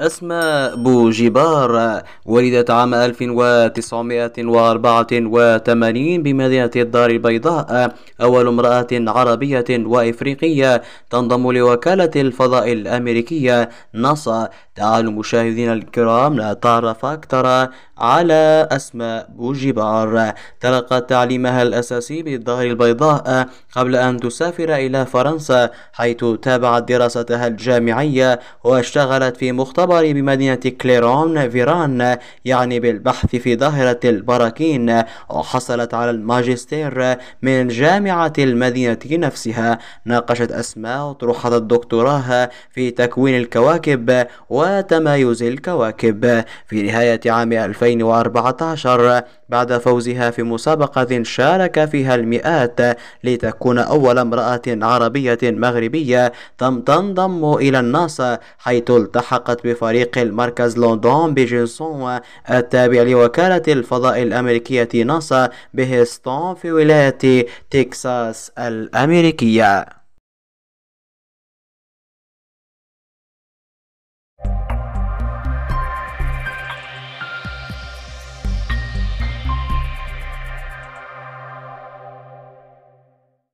أسماء بوجبار ولدت عام 1984 بمدينة الدار البيضاء أول امرأة عربية وإفريقية تنضم لوكالة الفضاء الأمريكية ناسا تعالوا مشاهدينا الكرام نتعرف أكثر على أسماء بوجبار تلقت تعليمها الأساسي بالدار البيضاء قبل أن تسافر إلى فرنسا حيث تابعت دراستها الجامعية واشتغلت في مختبر الخبر بمدينة كليرون فيران يعني بالبحث في ظاهرة البراكين وحصلت على الماجستير من جامعة المدينة نفسها ناقشت أسماء أطروحة الدكتوراه في تكوين الكواكب وتمايز الكواكب في نهاية عام 2014 بعد فوزها في مسابقة شارك فيها المئات لتكون أول امرأة عربية مغربية تم تنضم إلى الناسا حيث التحقت فريق المركز لندن بجنسون التابع لوكالة الفضاء الأمريكية ناسا بهستون في ولاية تكساس الأمريكية